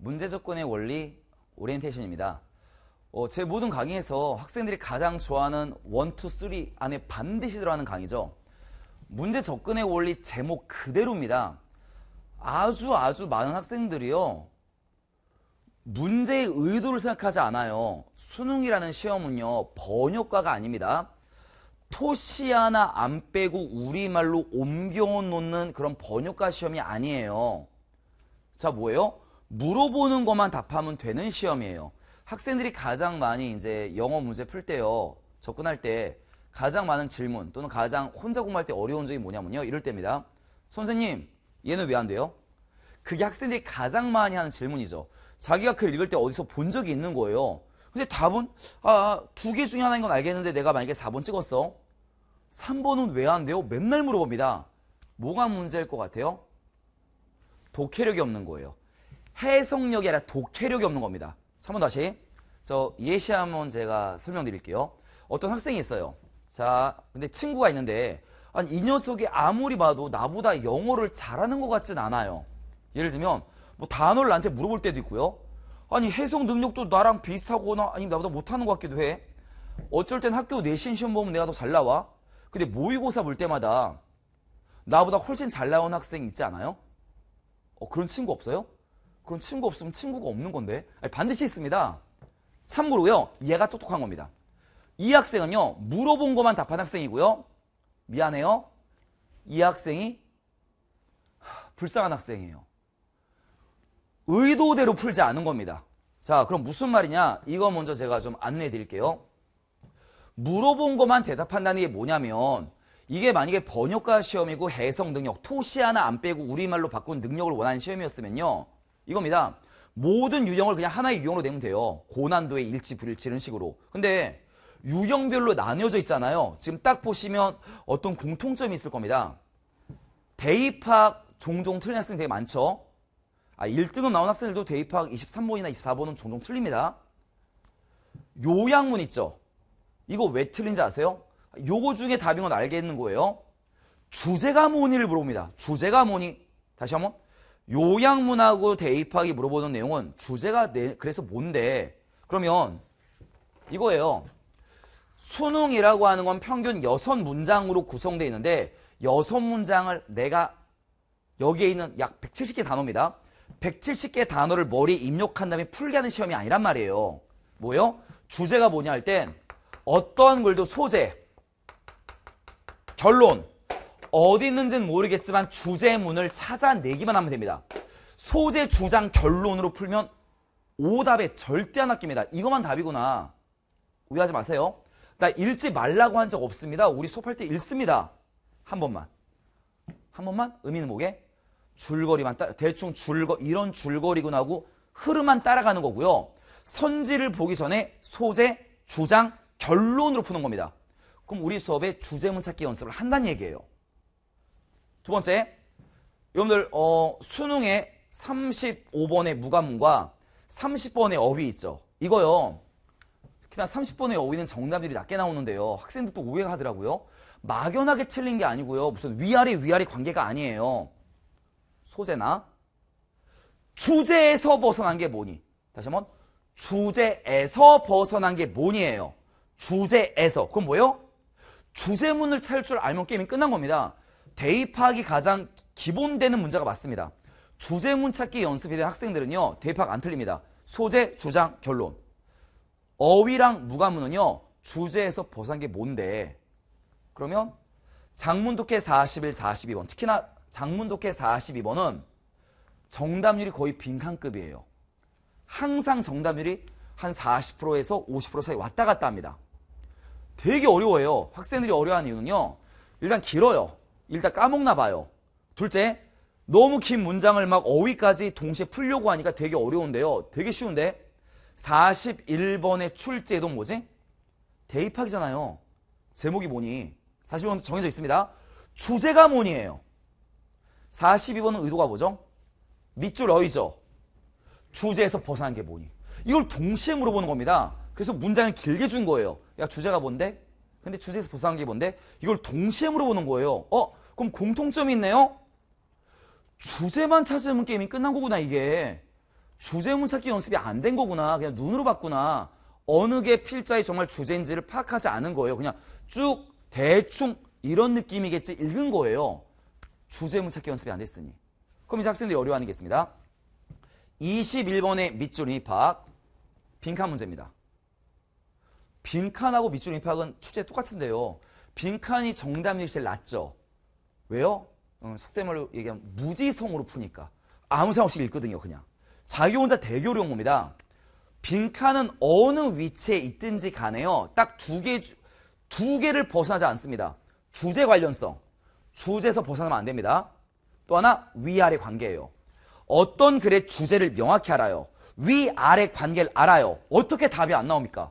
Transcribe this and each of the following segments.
문제 접근의 원리 오리엔테이션입니다. 어, 제 모든 강의에서 학생들이 가장 좋아하는 1, 2, 3 안에 반드시 들어가는 강의죠. 문제 접근의 원리 제목 그대로입니다. 아주 아주 많은 학생들이요. 문제의 의도를 생각하지 않아요. 수능이라는 시험은요. 번역과가 아닙니다. 토시 하나 안 빼고 우리말로 옮겨 놓는 그런 번역과 시험이 아니에요. 자, 뭐예요? 물어보는 것만 답하면 되는 시험이에요. 학생들이 가장 많이 이제 영어 문제 풀 때요. 접근할 때 가장 많은 질문 또는 가장 혼자 공부할 때 어려운 점이 뭐냐면요. 이럴 때입니다. 선생님, 얘는 왜 안 돼요? 그게 학생들이 가장 많이 하는 질문이죠. 자기가 글 읽을 때 어디서 본 적이 있는 거예요. 근데 답은 아, 두 개 중에 하나인 건 알겠는데 내가 만약에 4번 찍었어. 3번은 왜 안 돼요? 맨날 물어봅니다. 뭐가 문제일 것 같아요? 독해력이 없는 거예요. 해석력이 아니라 독해력이 없는 겁니다. 한번 다시. 저 예시 한번 제가 설명드릴게요. 어떤 학생이 있어요. 자, 근데 친구가 있는데 아니 이 녀석이 아무리 봐도 나보다 영어를 잘하는 것 같진 않아요. 예를 들면 뭐 단어를 나한테 물어볼 때도 있고요. 아니 해석 능력도 나랑 비슷하거나 아니면 나보다 못하는 것 같기도 해. 어쩔 땐 학교 내신 시험 보면 내가 더 잘 나와. 근데 모의고사 볼 때마다 나보다 훨씬 잘 나온 학생 있지 않아요? 어, 그런 친구 없어요? 그럼 친구 없으면 친구가 없는 건데 아니, 반드시 있습니다. 참고로요. 얘가 똑똑한 겁니다. 이 학생은요. 물어본 것만 답한 학생이고요. 미안해요. 이 학생이 하, 불쌍한 학생이에요. 의도대로 풀지 않은 겁니다. 자 그럼 무슨 말이냐 이거 먼저 제가 좀 안내해 드릴게요. 물어본 것만 대답한다는 게 뭐냐면 이게 만약에 번역가 시험이고 해성 능력, 토시 하나 안 빼고 우리말로 바꾼 능력을 원하는 시험이었으면요. 이겁니다. 모든 유형을 그냥 하나의 유형으로 내면 돼요. 고난도의 일치, 불일치 이런 식으로. 근데 유형별로 나뉘어져 있잖아요. 지금 딱 보시면 어떤 공통점이 있을 겁니다. 대입학 종종 틀린 학생이 되게 많죠. 아, 1등급 나온 학생들도 대입학 23번이나 24번은 종종 틀립니다. 요양문 있죠. 이거 왜 틀린지 아세요? 요거 중에 답인 건 알겠는 거예요. 주제가 뭐니를 물어봅니다. 주제가 뭐니? 다시 한번. 요양문하고 대입하기 물어보는 내용은 주제가 내, 그래서 뭔데 그러면 이거예요. 수능이라고 하는 건 평균 여섯 문장으로 구성되어 있는데 여섯 문장을 내가 여기에 있는 약 170개 단어입니다. 170개 단어를 머리에 입력한 다음에 풀게 하는 시험이 아니란 말이에요. 뭐요? 주제가 뭐냐 할 땐 어떠한 글도 소재, 결론, 어디 있는지는 모르겠지만 주제문을 찾아내기만 하면 됩니다. 소재, 주장, 결론으로 풀면 오답에 절대 안 아낍니다. 이것만 답이구나. 오해하지 마세요. 나 읽지 말라고 한 적 없습니다. 우리 수업할 때 읽습니다. 한 번만. 한 번만? 의미는 뭐게? 줄거리만 따, 대충 줄거, 이런 줄거리구나 하고 흐름만 따라가는 거고요. 선지를 보기 전에 소재, 주장, 결론으로 푸는 겁니다. 그럼 우리 수업에 주제문 찾기 연습을 한다는 얘기예요. 두 번째, 여러분들 어, 수능에 35번의 무관문과 30번의 어휘 있죠. 이거요. 특히나 30번의 어휘는 정답률이 낮게 나오는데요. 학생들도 오해가 하더라고요. 막연하게 틀린 게 아니고요. 무슨 위아래 위아래 관계가 아니에요. 소재나 주제에서 벗어난 게 뭐니? 다시 한번 주제에서 벗어난 게 뭐니에요. 주제에서. 그건 뭐예요? 주제문을 찰 줄 알면 게임이 끝난 겁니다. 대입 파악이 가장 기본되는 문제가 맞습니다. 주제문 찾기 연습이 된 학생들은요. 대입 파악 안 틀립니다. 소재, 주장, 결론. 어휘랑 무관문은요. 주제에서 벗어난 게 뭔데. 그러면 장문독해 41, 42번. 특히나 장문독해 42번은 정답률이 거의 빈칸급이에요. 항상 정답률이 한 40%에서 50% 사이 왔다 갔다 합니다. 되게 어려워요. 학생들이 어려워하는 이유는요. 일단 길어요. 일단 까먹나 봐요. 둘째, 너무 긴 문장을 막 어휘까지 동시에 풀려고 하니까 되게 어려운데요. 되게 쉬운데 41번의 출제도 뭐지? 대입하기잖아요 제목이 뭐니? 41번 정해져 있습니다. 주제가 뭐니에요. 42번은 의도가 뭐죠? 밑줄 어이죠. 주제에서 벗어난 게 뭐니? 이걸 동시에 물어보는 겁니다. 그래서 문장을 길게 준 거예요. 야 주제가 뭔데? 근데 주제에서 벗어난 게 뭔데? 이걸 동시에 물어보는 거예요. 어? 그럼 공통점이 있네요? 주제만 찾으면 게임이 끝난 거구나 이게. 주제문 찾기 연습이 안 된 거구나. 그냥 눈으로 봤구나. 어느 게 필자의 정말 주제인지를 파악하지 않은 거예요. 그냥 쭉 대충 이런 느낌이겠지 읽은 거예요. 주제문 찾기 연습이 안 됐으니. 그럼 이제 학생들이 어려워하는겠습니다. 21번의 밑줄 입학 빈칸 문제입니다. 빈칸하고 밑줄 입학은 출제 똑같은데요. 빈칸이 정답률이 제일 낮죠. 왜요? 어, 속된 말로 얘기하면 무지성으로 푸니까. 아무 생각 없이 읽거든요, 그냥. 자기 혼자 대교리온 겁니다. 빈칸은 어느 위치에 있든지 간에요. 딱 두 개, 두 개를 벗어나지 않습니다. 주제 관련성. 주제에서 벗어나면 안 됩니다. 또 하나, 위아래 관계예요. 어떤 글의 주제를 명확히 알아요. 위아래 관계를 알아요. 어떻게 답이 안 나옵니까?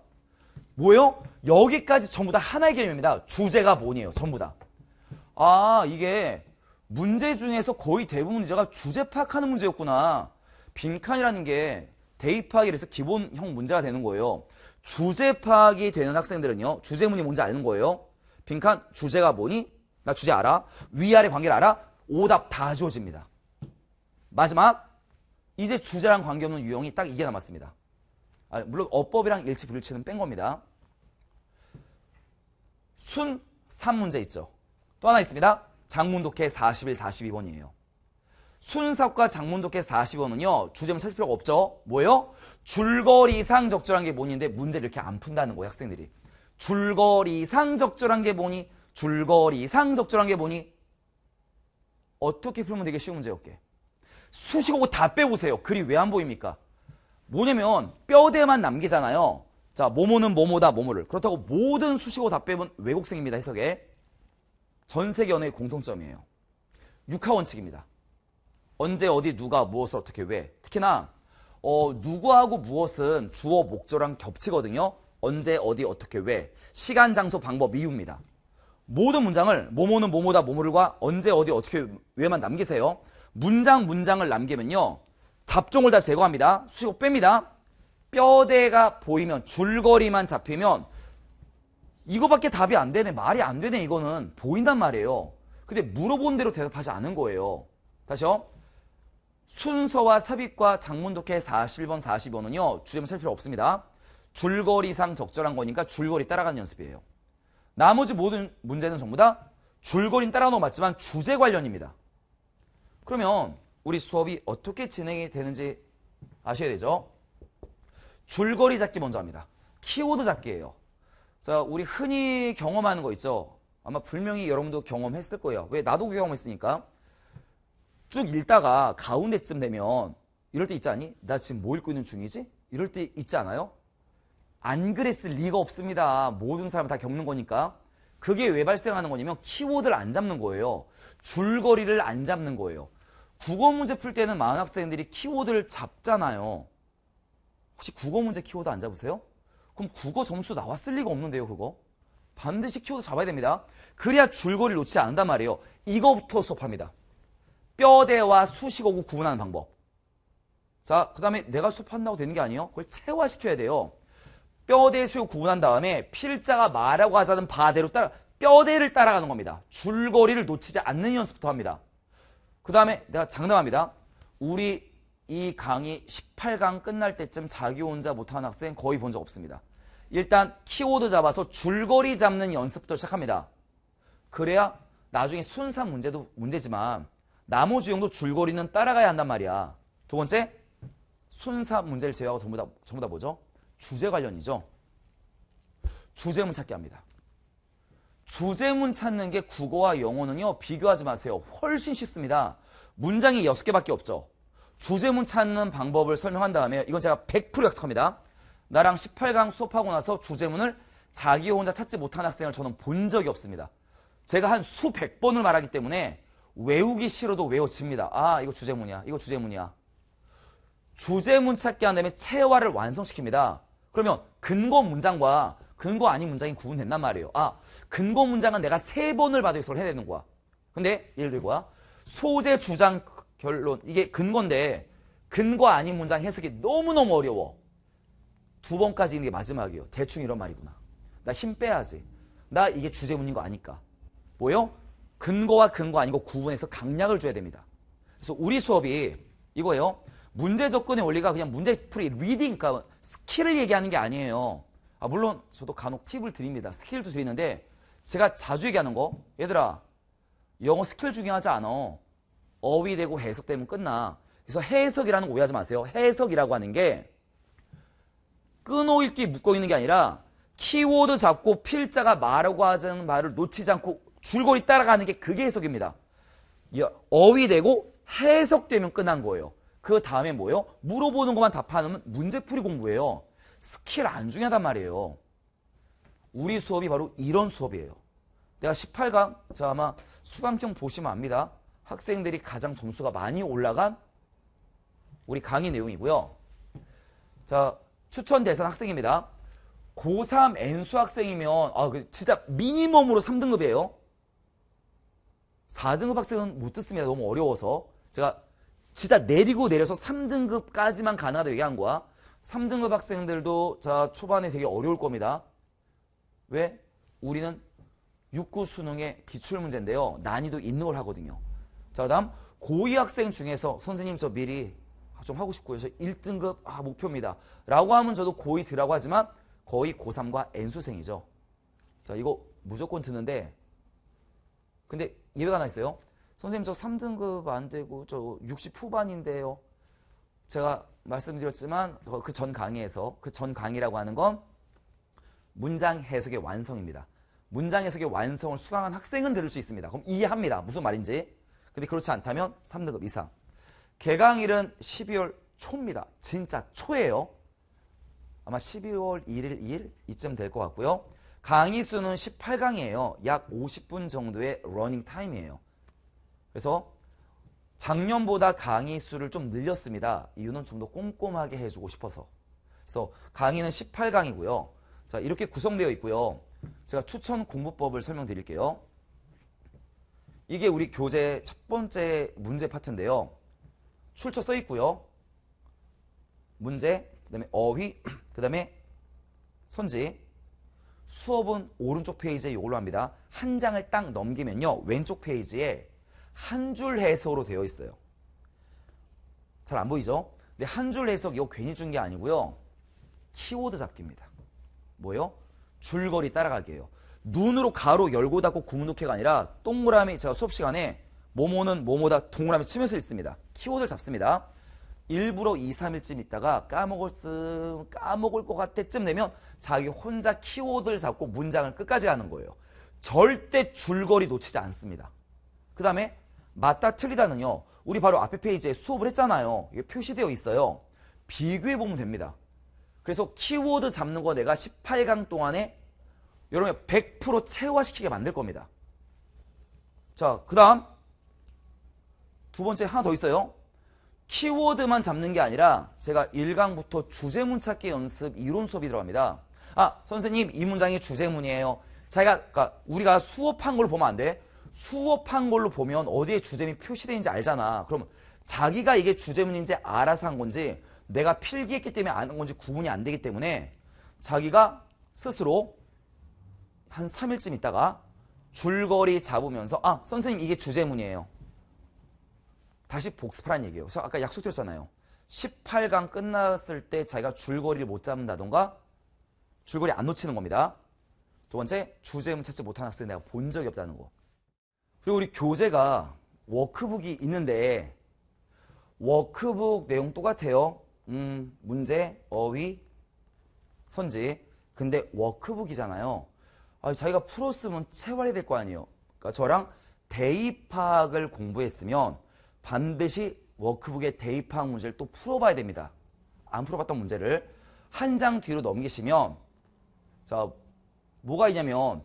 뭐예요? 여기까지 전부 다 하나의 개념입니다. 주제가 뭐니에요, 전부 다. 아 이게 문제 중에서 거의 대부분 문제가 주제 파악하는 문제였구나. 빈칸이라는 게 대입 파악이 래서 기본형 문제가 되는 거예요. 주제 파악이 되는 학생들은요. 주제문이 뭔지 아는 거예요. 빈칸 주제가 뭐니? 나 주제 알아. 위아래 관계를 알아. 오답 다 지워집니다. 마지막 이제 주제랑 관계없는 유형이 딱 이게 남았습니다. 아, 물론 어법이랑 일치 불일치는 뺀 겁니다. 순 3문제 있죠. 또 하나 있습니다. 장문독해 41, 42번이에요. 순삭과 장문독해 40원은요. 주제문 찾을 필요가 없죠. 뭐예요? 줄거리상 적절한 게뭔니인데 문제를 이렇게 안 푼다는 거예요. 학생들이. 줄거리상 적절한 게 뭐니? 줄거리상 적절한 게 뭐니? 어떻게 풀면 되게 쉬운 문제였게. 수식어고 다 빼보세요. 글이 왜 안 보입니까? 뭐냐면 뼈대만 남기잖아요. 자, 모모는 모모다 모모를. 그렇다고 모든 수식어 다 빼면 외국생입니다 해석에. 전 세계 연예의 공통점이에요. 육하 원칙입니다. 언제 어디 누가 무엇을 어떻게 왜 특히나 어, 누구하고 무엇은 주어 목조랑 겹치거든요. 언제 어디 어떻게 왜 시간 장소 방법 이유입니다. 모든 문장을 모모는 모모다 모모를과 언제 어디 어떻게 왜만 남기세요. 문장 문장을 남기면요. 잡종을 다 제거합니다. 수식 뺍니다. 뼈대가 보이면 줄거리만 잡히면 이거밖에 답이 안 되네. 말이 안 되네. 이거는 보인단 말이에요. 근데 물어본 대로 대답하지 않은 거예요. 다시요. 순서와 삽입과 장문독해 41번, 42번은요. 주제문 살 필요 없습니다. 줄거리상 적절한 거니까 줄거리 따라가는 연습이에요. 나머지 모든 문제는 전부 다 줄거리는 따라 놓어맞지만 주제 관련입니다. 그러면 우리 수업이 어떻게 진행이 되는지 아셔야 되죠. 줄거리 잡기 먼저 합니다. 키워드 잡기예요. 자, 우리 흔히 경험하는 거 있죠. 아마 분명히 여러분도 경험했을 거예요. 왜? 나도 경험했으니까. 쭉 읽다가 가운데쯤 되면 이럴 때 있지 않니? 나 지금 뭐 읽고 있는 중이지? 이럴 때 있지 않아요? 안 그랬을 리가 없습니다. 모든 사람 다 겪는 거니까. 그게 왜 발생하는 거냐면 키워드를 안 잡는 거예요. 줄거리를 안 잡는 거예요. 국어 문제 풀 때는 많은 학생들이 키워드를 잡잖아요. 혹시 국어 문제 키워드 안 잡으세요? 그럼 국어 점수 나왔을 리가 없는데요, 그거. 반드시 키워드 잡아야 됩니다. 그래야 줄거리를 놓지 않는단 말이에요. 이거부터 수업합니다. 뼈대와 수식어구 구분하는 방법. 자, 그 다음에 내가 수업한다고 되는 게 아니에요. 그걸 체화시켜야 돼요. 뼈대 수요 구분한 다음에 필자가 말하고 하자는 바대로 따라 뼈대를 따라가는 겁니다. 줄거리를 놓치지 않는 연습부터 합니다. 그 다음에 내가 장담합니다. 우리 이 강의 18강 끝날 때쯤 자기 혼자 못하는 학생 거의 본 적 없습니다. 일단 키워드 잡아서 줄거리 잡는 연습부터 시작합니다. 그래야 나중에 순산 문제도 문제지만 나머지 용도 줄거리는 따라가야 한단 말이야. 두 번째, 순산 문제를 제외하고 전부 다, 전부 다 뭐죠? 주제 관련이죠. 주제문 찾기 합니다. 주제문 찾는 게 국어와 영어는요. 비교하지 마세요. 훨씬 쉽습니다. 문장이 6개밖에 없죠. 주제문 찾는 방법을 설명한 다음에 이건 제가 100% 약속합니다. 나랑 18강 수업하고 나서 주제문을 자기 혼자 찾지 못한 학생을 저는 본 적이 없습니다. 제가 한 수백 번을 말하기 때문에 외우기 싫어도 외워집니다. 아 이거 주제문이야. 이거 주제문이야. 주제문 찾기 한 다음에 체화를 완성시킵니다. 그러면 근거 문장과 근거 아닌 문장이 구분된단 말이에요. 아 근거 문장은 내가 세 번을 봐도 해석을 해야 되는 거야. 근데 예를 들고 소재 주장 결론 이게 근거인데 근거 아닌 문장 해석이 너무너무 어려워. 두 번까지 있는 게 마지막이에요. 대충 이런 말이구나. 나 힘 빼야지. 나 이게 주제문인 거 아니까. 뭐요? 근거와 근거 아니고 구분해서 강약을 줘야 됩니다. 그래서 우리 수업이 이거예요. 문제 접근의 원리가 그냥 문제 풀이 리딩, 그러니까 스킬을 얘기하는 게 아니에요. 아, 물론 저도 간혹 팁을 드립니다. 스킬도 드리는데 제가 자주 얘기하는 거 얘들아 영어 스킬 중요하지 않아. 어휘되고 해석되면 끝나. 그래서 해석이라는 거 오해하지 마세요. 해석이라고 하는 게 끊어읽기 묶어 있는 게 아니라 키워드 잡고 필자가 말하고 하자는 말을 놓치지 않고 줄거리 따라가는 게 그게 해석입니다. 어휘되고 해석되면 끝난 거예요. 그 다음에 뭐예요? 물어보는 것만 답하면 문제풀이 공부예요. 스킬 안 중요하단 말이에요. 우리 수업이 바로 이런 수업이에요. 내가 18강, 자 아마 수강평 보시면 압니다. 학생들이 가장 점수가 많이 올라간 우리 강의 내용이고요. 자, 추천대상 학생입니다. 고3 N수 학생이면 아 그 진짜 미니멈으로 3등급이에요. 4등급 학생은 못 듣습니다. 너무 어려워서. 제가 진짜 내리고 내려서 3등급까지만 가능하다 얘기한 거야. 3등급 학생들도 자 초반에 되게 어려울 겁니다. 왜? 우리는 6구 수능의 기출문제인데요. 난이도 있는 걸 하거든요. 자, 그 다음 고2 학생 중에서 선생님 저 미리 아, 좀 하고 싶고요. 그 1등급 아, 목표입니다. 라고 하면 저도 고2드라고 하지만 거의 고3과 N수생이죠. 자 이거 무조건 드는데 근데 예외가 하나 있어요. 선생님 저 3등급 안 되고 저 60 후반인데요. 제가 말씀드렸지만 그 전 강의에서 그 전 강의라고 하는 건 문장 해석의 완성입니다. 문장 해석의 완성을 수강한 학생은 들을 수 있습니다. 그럼 이해합니다. 무슨 말인지. 근데 그렇지 않다면 3등급 이상. 개강일은 12월 초입니다. 진짜 초예요. 아마 12월 1일 2일 이쯤 될 것 같고요. 강의 수는 18강이에요. 약 50분 정도의 러닝 타임이에요. 그래서 작년보다 강의 수를 좀 늘렸습니다. 이유는 좀 더 꼼꼼하게 해주고 싶어서. 그래서 강의는 18강이고요. 자 이렇게 구성되어 있고요. 제가 추천 공부법을 설명드릴게요. 이게 우리 교재 첫 번째 문제 파트인데요. 출처 써 있고요. 문제, 그 다음에 어휘, 그 다음에 손지 수업은 오른쪽 페이지에 이걸로 합니다. 한 장을 딱 넘기면요. 왼쪽 페이지에 한 줄 해석으로 되어 있어요. 잘 안 보이죠? 근데 한 줄 해석 이거 괜히 준 게 아니고요. 키워드 잡기입니다. 뭐요? 줄거리 따라가기예요. 눈으로 가로 열고 닫고 구문독해가 아니라 동그라미 제가 수업 시간에 모모는 모모다 동그라미 치면서 읽습니다. 키워드를 잡습니다. 일부러 2, 3일쯤 있다가 까먹었음, 까먹을 것 같아쯤 되면 자기 혼자 키워드를 잡고 문장을 끝까지 하는 거예요. 절대 줄거리 놓치지 않습니다. 그 다음에 맞다 틀리다는요. 우리 바로 앞에 페이지에 수업을 했잖아요. 이게 표시되어 있어요. 비교해 보면 됩니다. 그래서 키워드 잡는 거 내가 18강 동안에 여러분 100% 체화시키게 만들 겁니다. 자, 그 다음 두 번째 하나 더 있어요. 키워드만 잡는 게 아니라 제가 1강부터 주제문 찾기 연습 이론 수업이 들어갑니다. 아, 선생님 이 문장이 주제문이에요. 자기가 그러니까 우리가 수업한 걸 보면 안 돼. 수업한 걸로 보면 어디에 주제문이 표시되는지 알잖아. 그럼 자기가 이게 주제문인지 알아서 한 건지 내가 필기했기 때문에 아는 건지 구분이 안 되기 때문에 자기가 스스로 한 3일쯤 있다가 줄거리 잡으면서 아, 선생님 이게 주제문이에요. 다시 복습하라는 얘기예요. 그래서 아까 약속드렸잖아요. 18강 끝났을 때 자기가 줄거리를 못 잡는다던가 줄거리 안 놓치는 겁니다. 두 번째, 주제음 찾지 못한 학생이 내가 본 적이 없다는 거. 그리고 우리 교재가 워크북이 있는데 워크북 내용 똑같아요. 음, 문제, 어휘, 선지. 근데 워크북이잖아요. 아, 자기가 풀었으면 채화해야될 거 아니에요. 그러니까 저랑 대입학을 공부했으면 반드시 워크북에대입한 문제를 또 풀어봐야 됩니다. 안 풀어봤던 문제를 한 장 뒤로 넘기시면 자 뭐가 있냐면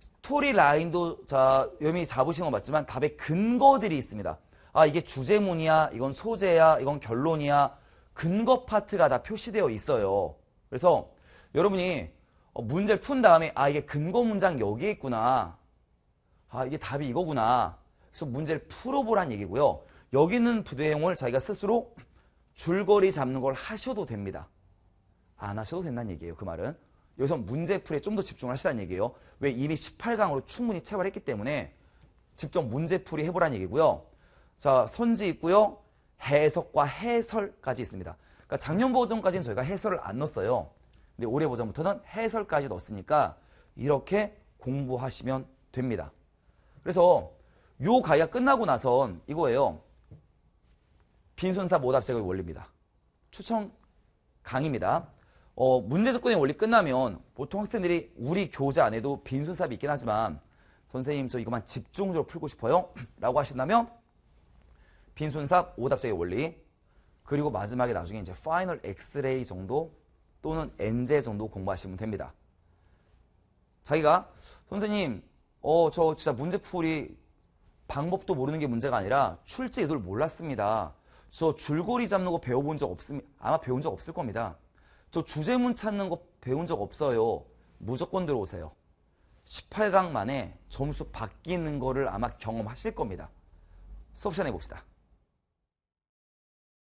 스토리 라인도 자여러잡으신거 맞지만 답의 근거들이 있습니다. 아 이게 주제문이야, 이건 소재야, 이건 결론이야 근거 파트가 다 표시되어 있어요. 그래서 여러분이 어, 문제를 푼 다음에 아 이게 근거 문장 여기에 있구나. 아 이게 답이 이거구나. 그래서 문제를 풀어보란 얘기고요. 여기 있는 부대용을 자기가 스스로 줄거리 잡는 걸 하셔도 됩니다. 안 하셔도 된다는 얘기예요. 그 말은. 여기서 문제풀이에 좀 더 집중하시다는 얘기예요. 왜 이미 18강으로 충분히 채발했기 때문에 직접 문제풀이 해보란 얘기고요. 자, 선지 있고요. 해석과 해설까지 있습니다. 그러니까 작년 버전까지는 저희가 해설을 안 넣었어요. 근데 올해 버전부터는 해설까지 넣었으니까 이렇게 공부하시면 됩니다. 그래서 요 가이가 끝나고 나선 이거예요. 빈손사 모답세의 원리입니다. 추천 강입니다. 의 어, 문제 접근의 원리 끝나면 보통 학생들이 우리 교재 안에도 빈손사이 있긴 하지만 선생님 저 이것만 집중적으로 풀고 싶어요 라고 하신다면 빈손삽 오답제의 원리 그리고 마지막에 나중에 이제 파이널 엑스레이 정도 또는 엔제 정도 공부하시면 됩니다. 자기가 선생님 어저 진짜 문제풀이 방법도 모르는 게 문제가 아니라 출제 의도를 몰랐습니다. 저 줄거리 잡는 거 배워본 적 없습니다. 아마 배운 적 없을 겁니다. 저 주제문 찾는 거 배운 적 없어요. 무조건 들어오세요. 18강 만에 점수 바뀌는 거를 아마 경험하실 겁니다. 수업 시간에 봅시다.